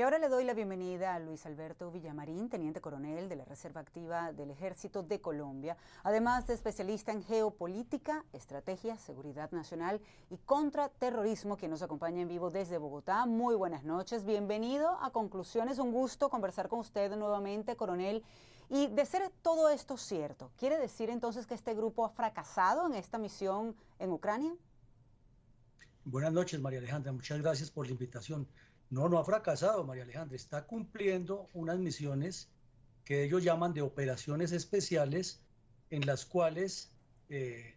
Y ahora le doy la bienvenida a Luis Alberto Villamarín, teniente coronel de la Reserva Activa del Ejército de Colombia, además de especialista en geopolítica, estrategia, seguridad nacional y contraterrorismo, quien nos acompaña en vivo desde Bogotá. Muy buenas noches, bienvenido a Conclusiones, un gusto conversar con usted nuevamente, coronel. Y de ser todo esto cierto, ¿quiere decir entonces que este grupo ha fracasado en esta misión en Ucrania? Buenas noches, María Alejandra. Muchas gracias por la invitación. No, no ha fracasado, María Alejandra. Está cumpliendo unas misiones que ellos llaman de operaciones especiales, en las cuales eh,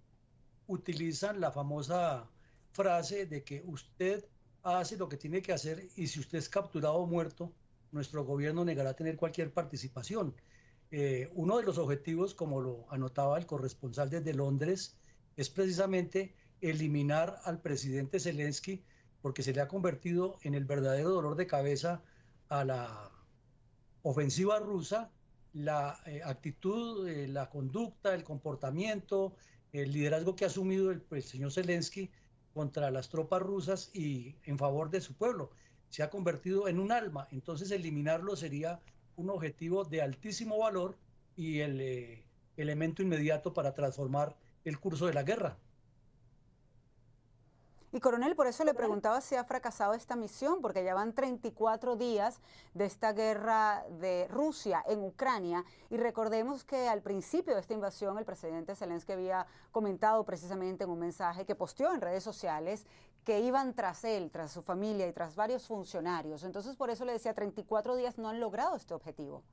utilizan la famosa frase de que usted hace lo que tiene que hacer y si usted es capturado o muerto, nuestro gobierno negará tener cualquier participación. Eh, uno de los objetivos, como lo anotaba el corresponsal desde Londres, es precisamente eliminar al presidente Zelensky porque se le ha convertido en el verdadero dolor de cabeza a la ofensiva rusa la eh, actitud, eh, la conducta, el comportamiento, el liderazgo que ha asumido el, pues, señor Zelensky contra las tropas rusas y en favor de su pueblo. Se ha convertido en un alma, entonces eliminarlo sería un objetivo de altísimo valor y el eh, elemento inmediato para transformar el curso de la guerra. Y coronel, por eso le preguntaba si ha fracasado esta misión, porque ya van 34 días de esta guerra de Rusia en Ucrania. Y recordemos que al principio de esta invasión el presidente Zelensky había comentado precisamente en un mensaje que posteó en redes sociales que iban tras él, tras su familia y tras varios funcionarios. Entonces, por eso le decía, 34 días no han logrado este objetivo.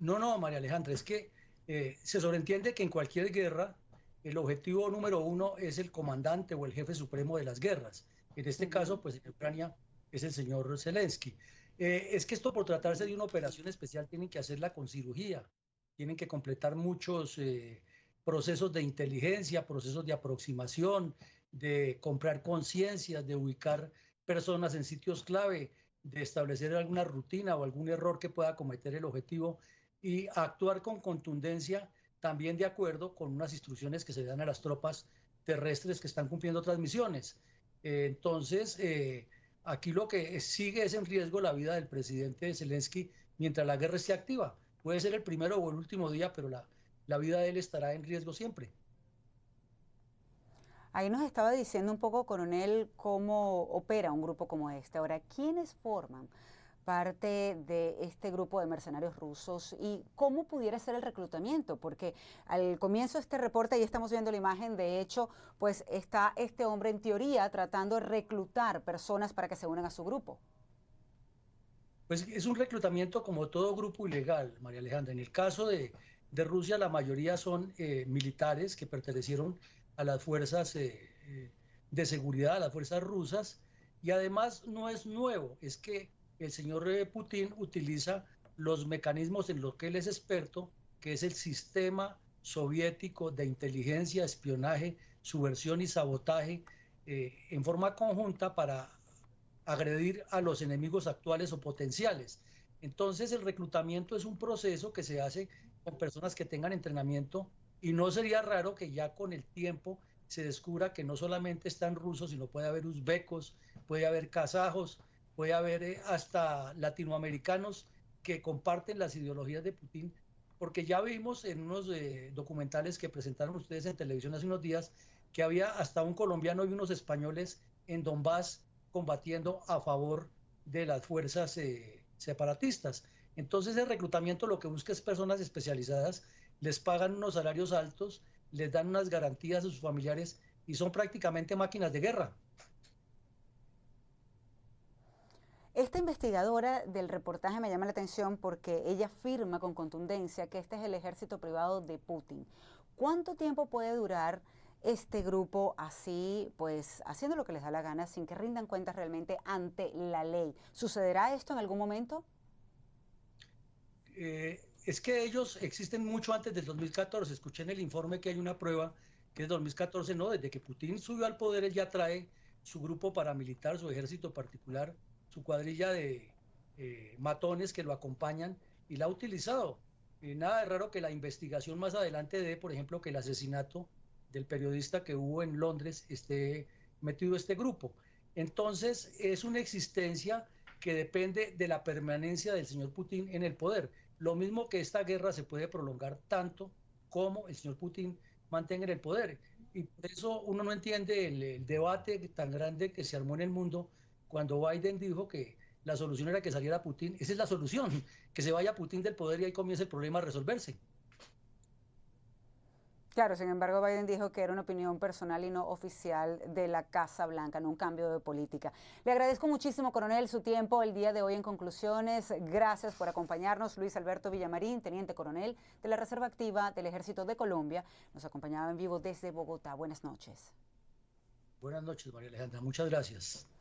No, no, María Alejandra, es que eh, se sobreentiende que en cualquier guerra el objetivo número uno es el comandante o el jefe supremo de las guerras. En este caso, pues en Ucrania es el señor Zelensky. Eh, es que esto por tratarse de una operación especial tienen que hacerla con cirugía, tienen que completar muchos eh, procesos de inteligencia, procesos de aproximación, de comprar conciencias, de ubicar personas en sitios clave, de establecer alguna rutina o algún error que pueda cometer el objetivo y actuar con contundencia también de acuerdo con unas instrucciones que se dan a las tropas terrestres que están cumpliendo otras misiones. Eh, entonces, eh, aquí lo que sigue es en riesgo la vida del presidente Zelensky mientras la guerra se activa. Puede ser el primero o el último día, pero la, la vida de él estará en riesgo siempre. Ahí nos estaba diciendo un poco, coronel, cómo opera un grupo como este. Ahora, ¿quiénes forman? parte de este grupo de mercenarios rusos y cómo pudiera ser el reclutamiento, porque al comienzo de este reporte, y estamos viendo la imagen, de hecho, pues está este hombre en teoría tratando de reclutar personas para que se unan a su grupo. Pues es un reclutamiento como todo grupo ilegal, María Alejandra. En el caso de, de Rusia, la mayoría son eh, militares que pertenecieron a las fuerzas eh, eh, de seguridad, a las fuerzas rusas, y además no es nuevo, es que el señor eh, Putin utiliza los mecanismos en los que él es experto, que es el sistema soviético de inteligencia, espionaje, subversión y sabotaje eh, en forma conjunta para agredir a los enemigos actuales o potenciales. Entonces el reclutamiento es un proceso que se hace con personas que tengan entrenamiento y no sería raro que ya con el tiempo se descubra que no solamente están rusos, sino puede haber uzbecos, puede haber kazajos, a ver eh, hasta latinoamericanos que comparten las ideologías de Putin, porque ya vimos en unos eh, documentales que presentaron ustedes en televisión hace unos días que había hasta un colombiano y unos españoles en Donbass combatiendo a favor de las fuerzas eh, separatistas. Entonces el reclutamiento lo que busca es personas especializadas, les pagan unos salarios altos, les dan unas garantías a sus familiares y son prácticamente máquinas de guerra. Esta investigadora del reportaje me llama la atención porque ella afirma con contundencia que este es el ejército privado de Putin. ¿Cuánto tiempo puede durar este grupo así, pues haciendo lo que les da la gana sin que rindan cuentas realmente ante la ley? ¿Sucederá esto en algún momento? Eh, es que ellos existen mucho antes del 2014. Escuché en el informe que hay una prueba que es 2014, no, desde que Putin subió al poder, él ya trae su grupo paramilitar, su ejército particular su cuadrilla de eh, matones que lo acompañan y la ha utilizado. Y eh, nada de raro que la investigación más adelante dé, por ejemplo, que el asesinato del periodista que hubo en Londres esté metido este grupo. Entonces, es una existencia que depende de la permanencia del señor Putin en el poder. Lo mismo que esta guerra se puede prolongar tanto como el señor Putin mantenga el poder. Y por eso uno no entiende el debate tan grande que se armó en el mundo cuando Biden dijo que la solución era que saliera Putin. Esa es la solución, que se vaya Putin del poder y ahí comienza el problema a resolverse. Claro, sin embargo, Biden dijo que era una opinión personal y no oficial de la Casa Blanca, no un cambio de política. Le agradezco muchísimo, coronel, su tiempo el día de hoy en conclusiones. Gracias por acompañarnos. Luis Alberto Villamarín, teniente coronel de la Reserva Activa del Ejército de Colombia, nos acompañaba en vivo desde Bogotá. Buenas noches. Buenas noches, María Alejandra. Muchas gracias.